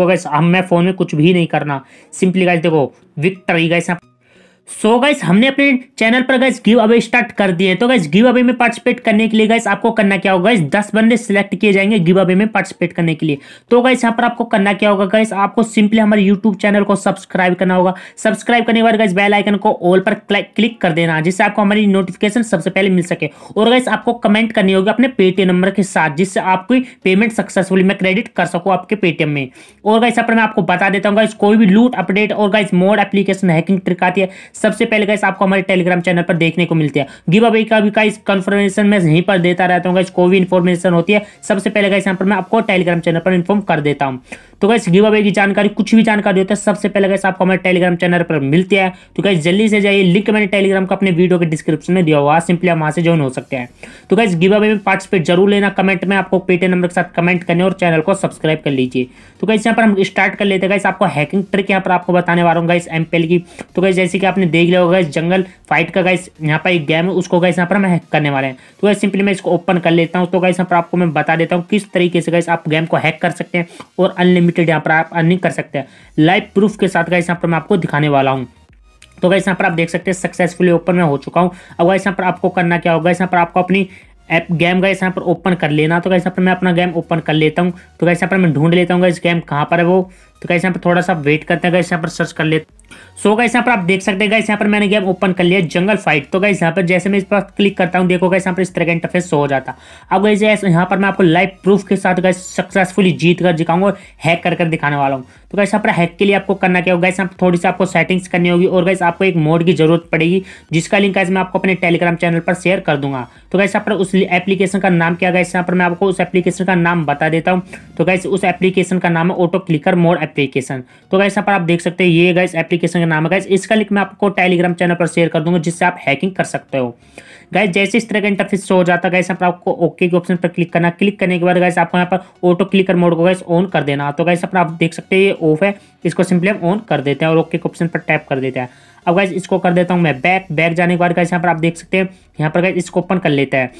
वो गैस मैं फ़ोन में कुछ भी नहीं करना सिंपली गैस देखो विक्टर गैस यहाँ सो so गाइस हमने अपने चैनल पर गाइस गिव अवे स्टार्ट कर दिए तो गाइस गिव अवे में पार्टिसिपेट करने के लिए गाइस आपको करना क्या होगा गाइस दस बंदे सिलेक्ट किए जाएंगे गिव अवे में पार्टिसिपेट करने के लिए तो गाइस यहां पर आपको करना क्या होगा गाइस आपको सिंपली हमारे यूट्यूब चैनल को सब्सक्राइब करना होगा सब्सक्राइब करने के बाद गाइस बेल आइकन को ऑल पर क्लिक कर देना जिससे आपको हमारी नोटिफिकेशन सबसे पहले मिल सके और गाइस आपको कमेंट करनी होगी अपने पेटीएम नंबर के साथ जिससे आपकी पेमेंट सक्सेसफुली मैं क्रेडिट कर सकूँ आपके पेटीएम में और गाइस यहाँ पर मैं आपको बता देता हूँ गाइस कोई भी लूट अपडेट और guys mod application hacking trick आती है सबसे पहले गाइस आपको हमारे टेलीग्राम चैनल पर देखने को मिलते हैं गिव अवे का भी गाइस कंफर्मेशन मैं यहीं पर देता रहता हूँ गाइस कोई भी इन्फॉर्मेशन होती है सबसे पहले गाइस यहाँ पर मैं आपको टेलीग्राम चैनल पर इन्फॉर्म कर देता हूँ तो गाइस गिव अवे की जानकारी कुछ भी जानकारी होता है सबसे पहले गाइस आपको हमारे टेलीग्राम चैनल पर मिलते हैं तो गाइस जल्दी से जाइए लिंक मैंने टेलीग्राम का अपने वीडियो के डिस्क्रिप्शन में दिया हुआ सिंपली आप वहाँ से ज्वाइन हो सकते हैं तो गाइस गिव अवे में पार्टिसिपेट जरूर लेना कमेंट में आपको पेटीएम नंबर के साथ कमेंट करने और चैनल को सब्सक्राइब कर लीजिए तो गाइस यहाँ पर हम स्टार्ट कर लेते हैं गाइस आपको हैकिंग ट्रिक यहाँ पर आपको बताने वाला हूँ गाइस एमपीएल की तो गाइस जैसे कि आपने देख लिया होगा जंगल फाइट का गाइस यहाँ पर एक गेम है उसको गाइस यहाँ पर हम हैक करने वाले हैं तो गाइस सिंपली मैं इसको ओपन कर लेता हूँ तो गाइस यहाँ पर आपको मैं बता देता हूँ किस तरीके से गाइस आप गेम को हैक कर सकते हैं और अनलिमिटेड यहाँ पर आप अर्निंग कर सकते हैं लाइव प्रूफ के साथ गाइस यहाँ पर मैं आपको दिखाने वाला हूँ तो गाइस यहाँ पर आप देख सकते हैं सक्सेसफुली ओपन में हो चुका हूँ अब गाइस यहाँ पर आपको करना क्या होगा यहाँ पर आपको अपनी ऐप गेम का इस यहाँ पर ओपन कर लेना तो गाइस यहाँ पर मैं अपना गेम ओपन कर लेता हूँ तो गाइस यहाँ पर मैं ढूंढ लेता हूँ इस गेम कहाँ पर है वो तो गाइस यहाँ पर थोड़ा सा वेट करते हैं गाइस यहाँ पर सर्च कर लेते सो गाइस यहाँ पर आप देख सकते हैं गाइस यहाँ पर मैंने गेम ओपन कर लिया जंगल फाइट तो गाइस यहाँ पर जैसे मैं इस पर क्लिक करता हूँ देखो गाइस यहाँ पर इस तरह का इंटरफेस हो जाता अब गाइस यहाँ पर मैं आपको लाइव प्रूफ के साथ गाइस सक्सेसफुली जीत कर दिखाऊंगा और हैक कर कर दिखाने वाला हूँ तो गाइस यहाँ पर हैक के लिए आपको करना क्या होगा गाइस यहाँ थोड़ी सी आपको सेटिंग्स करनी होगी और गाइस आपको एक मोड की जरूरत पड़ेगी जिसका लिंक गाइस मैं आपको अपने टेलीग्राम चैनल पर शेयर कर दूंगा तो गाइस यहाँ पर उस एप्लीकेशन का नाम क्या गाइस यहाँ पर मैं आपको उस एप्लीकेशन का नाम बता देता हूँ तो गाइस उस एप्लीकेशन का नाम है ऑटो क्लिकर मोड एप्लीकेशन तो गाइस यहाँ पर आप देख सकते हैं ये गाइस एप्लीकेशन एप्लीकेशन का नाम है गाइज इसका लिंक मैं आपको टेलीग्राम चैनल पर शेयर कर दूंगा जिससे आप हैकिंग कर सकते हो गाइज जैसे इस तरह का इंटरफेस शो हो जाता है गाइस आपको ओके के ऑप्शन पर क्लिक करना क्लिक करने के बाद गाइस आपको यहाँ पर ऑटो क्लिकर मोड को गाइस ऑन कर देना तो गाइस अपना आप देख सकते हैं ये ऑफ है इसको सिंपली हम ऑन कर देते हैं और ओके के ऑप्शन पर टैप कर देते हैं अब गाइस इसको कर देता हूँ मैं बैक बैक जाने के बाद गाइस यहाँ पर आप देख सकते हैं यहाँ पर गाइस इसको ओपन कर लेता है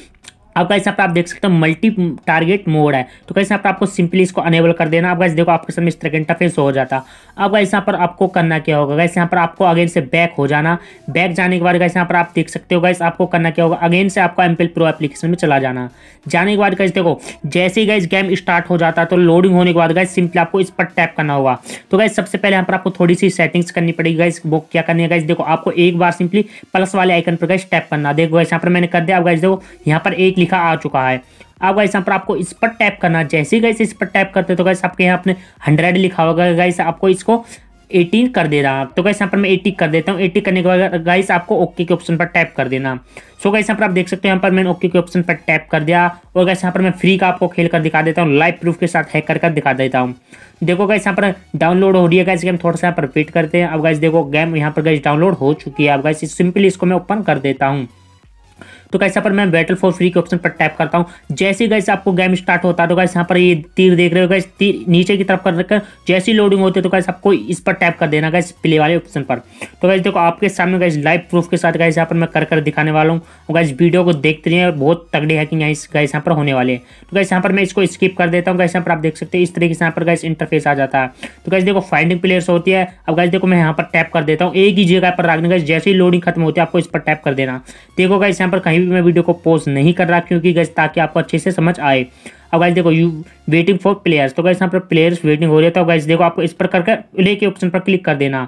अब कैसे तो यहाँ पर आप देख सकते हो मल्टी टारगेट मोड है तो कैसे यहाँ पर आपको सिंपली इसको अनेबल कर देना आप गैस देखो आपके सामने इस तरह का इंटरफेस हो जाता अब कैसे यहाँ पर आपको करना क्या होगा कैसे यहाँ पर आपको अगेन से बैक हो जाना बैक जाने के बाद कैसे यहाँ पर आप देख सकते हो गैस आपको करना क्या होगा अगेन से आपको एम प्रो एप्लीकेशन में चला जाना जाने के बाद कैसे देखो जैसे ही गैस गेम स्टार्ट हो जाता तो लोडिंग होने के बाद गए सिंपली आपको इस पर टैप करना होगा तो गैस सबसे पहले यहाँ पर आपको थोड़ी सी सेटिंग्स करनी पड़ेगी गैस वो क्या करनी है गैस देखो आपको एक बार सिंपली प्लस वाले आइकन पर गैस टैप करना देखो गैस यहाँ पर मैंने कर दिया अब गैस देखो यहाँ पर एक लिखा आ चुका है अब गाइस यहाँ पर आपको इस पर टैप करना जैसे ही गाइस इस पर टैप करते तो गाइस आपके यहाँ आपने हंड्रेड लिखा होगा गाइस आपको इसको 18 कर दे रहा तो गाइस यहाँ पर मैं 80 कर देता हूँ 80 करने के बाद गाइस आपको ओके के ऑप्शन पर टैप कर देना सो गाइस यहाँ पर आप देख सकते हो यहाँ पर मैंने ओके के ऑप्शन पर टैप कर दिया और गाइस यहाँ पर मैं फ्री का आपको खेल कर दिखा देता हूँ लाइव प्रूफ के साथ हैक कर कर दिखा देता हूँ देखो गाइस यहाँ पर डाउनलोड हो रही है गाइस गेम थोड़ा सा यहाँ पर वेट करते हैं अब गाइस देखो गेम यहाँ पर गाइस डाउनलोड हो चुकी है अब गाइस सिंपली इसको मैं ओपन कर देता हूँ तो कैसे पर मैं बैटल फॉर फ्री के ऑप्शन पर टैप करता हूँ जैसे गैस आपको गेम स्टार्ट होता है तो कैसे यहाँ पर ये तीर देख रहे हो गैस तीर नीचे की तरफ कर रखकर जैसी लोडिंग होती है तो कैसे आपको इस पर टैप कर देना गैस प्ले वाले ऑप्शन पर तो कैसे देखो आपके सामने गैस लाइव प्रूफ के साथ गैस यहाँ पर मैं कर कर दिखाने वाला हूँ गैस वीडियो को देखते रहिए और बहुत तगड़ी कि यहाँ गैस यहाँ पर होने वाले हैं तो कैसे यहाँ पर मैं इसको स्किप कर देता हूँ कैसे यहाँ पर आप देख सकते हैं इस तरीके से यहाँ पर गैस इंटरफेस आ जाता है तो कैसे देखो फाइंडिंग प्लेयर्स होती है अब गैस देखो मैं यहाँ पर टैप कर देता हूँ एक ही जगह पर रखने गैस जैसे ही लोडिंग खत्म होती है आपको इस पर टैप कर देना देखो गैस यहाँ पर कहीं भी मैं वीडियो को पोज नहीं कर रहा क्योंकि गैस ताकि आपको अच्छे से समझ आए अब गाइस देखो यू वेटिंग फॉर प्लेयर्स तो गाइस यहाँ पर प्लेयर्स वेटिंग हो रही है तो गाइस देखो आपको इस पर करके प्ले के ऑप्शन पर क्लिक कर देना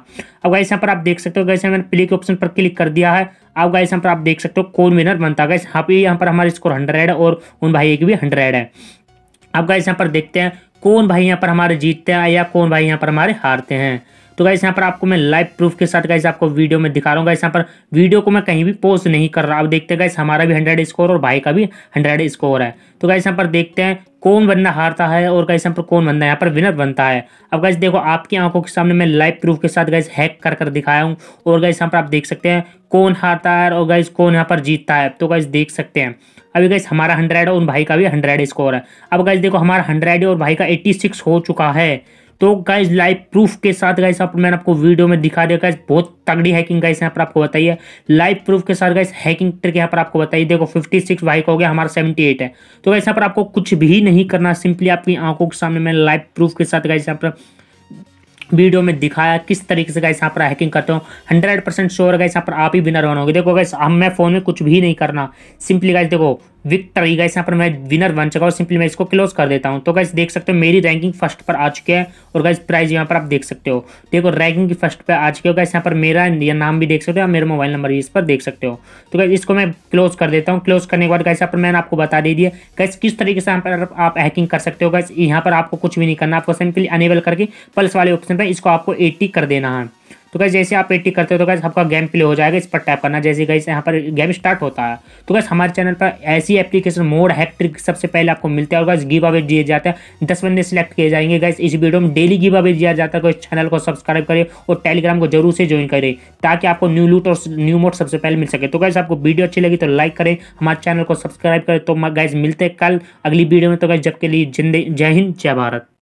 अब गाइस यहाँ पर आप देख सकते हो गाइस मैंने प्ले के ऑप्शन पर क्लिक कर दिया है अब गाइस यहाँ पर आप देख सकते हो कौन विनर बनता है गाइस यहाँ पर यहाँ पर हमारे स्कोर हंड्रेड है और उन भाई एक भी हंड्रेड है अब गाइस यहाँ पर देखते हैं कौन भाई यहाँ पर हमारे जीतते हैं या कौन भाई यहाँ पर हमारे हारते हैं तो गाइस यहाँ पर आपको मैं लाइव प्रूफ के साथ गाइस आपको वीडियो में दिखा रहा हूँ गाइस यहाँ पर वीडियो को मैं कहीं भी पोस्ट नहीं कर रहा आप देखते हैं गाइस हमारा भी हंड्रेड स्कोर और भाई का भी हंड्रेड स्कोर है तो गाइस यहाँ पर देखते हैं कौन बंदा हारता है और गाइस यहाँ पर कौन बंदा यहाँ पर विनर बनता है अब गाइस देखो आपकी आंखों के सामने मैं लाइव प्रूफ के साथ गाइस हैक कर कर दिखाया हूँ और गाइस यहाँ पर आप देख सकते हैं कौन हारता है और गाइस कौन यहाँ पर जीतता है तो गाइस देख सकते हैं अभी गाइस हमारा हंड्रेड और उन भाई का भी हंड्रेड स्कोर है अब गाइस देखो हमारा हंड्रेड और भाई का एट्टी सिक्स हो चुका है तो गाइज लाइव प्रूफ के साथ गाइस आप मैंने आपको वीडियो में दिखा दिया गाइस बहुत तगड़ी हैकिंग गाइस यहाँ पर आपको बताइए लाइव प्रूफ के साथ गाइस हैकिंग ट्रिक यहाँ पर आपको बताइए देखो 56 सिक्स वाइक हो गया हमारा 78 है तो गाइस यहाँ पर आपको कुछ भी नहीं करना सिंपली आपकी आंखों के सामने मैं लाइव प्रूफ के साथ गाइस यहाँ पर वीडियो में दिखाया किस तरीके से गाइस यहाँ पर हैकिंग करते हो हंड्रेड परसेंट शोर गाइस यहाँ पर आप ही बिना रहना बनोगे देखो गाइस हम मैं फ़ोन में कुछ भी नहीं करना सिंपली गाइस देखो विथ ट्राई गैस यहाँ पर मैं विनर बन चुका और सिंपली मैं इसको क्लोज कर देता हूँ तो गैस देख सकते हो मेरी रैंकिंग फर्स्ट पर आ चुकी है और गैस प्राइस यहाँ पर आप देख सकते हो देखो रैंकिंग की फर्स्ट पर आ चुकी हो गैस यहाँ पर मेरा या नाम भी देख सकते हो मेरा मोबाइल नंबर भी इस पर देख सकते हो तो गैस इसको मैं क्लोज कर देता हूँ क्लोज करने के बाद गैस यहाँ पर मैंने आपको बता दे दिया गैस किस तरीके से यहाँ पर आप हैकिंग कर सकते हो गैस यहाँ पर आपको कुछ भी नहीं करना आपको सिंपली अनेबल करके पल्स वाले ऑप्शन पर इसको आपको एट्टी कर देना है तो गैस जैसे आप एट्टी करते हो तो गैस आपका गेम प्ले हो जाएगा इस पर टैप करना जैसे गैस यहाँ पर गेम स्टार्ट होता है तो गैस हमारे चैनल पर ऐसी एप्लीकेशन मोड हैट्रिक सबसे पहले आपको मिलता है और गैस गिव अवे दिए जाते हैं दस बंदे सेलेक्ट किए जाएंगे गैस इस वीडियो में डेली गिव अवे दिया जाता है तो चैनल को सब्सक्राइब करें और टेलीग्राम को जरूर से ज्वाइन करें ताकि आपको न्यू लूट और न्यू मोड सबसे पहले मिल सके तो गैस आपको वीडियो अच्छी लगी तो लाइक करें हमारे चैनल को सब्सक्राइब करें तो गैस मिलते हैं कल अगली वीडियो में तो गैस जब के लिए जय हिंद जय भारत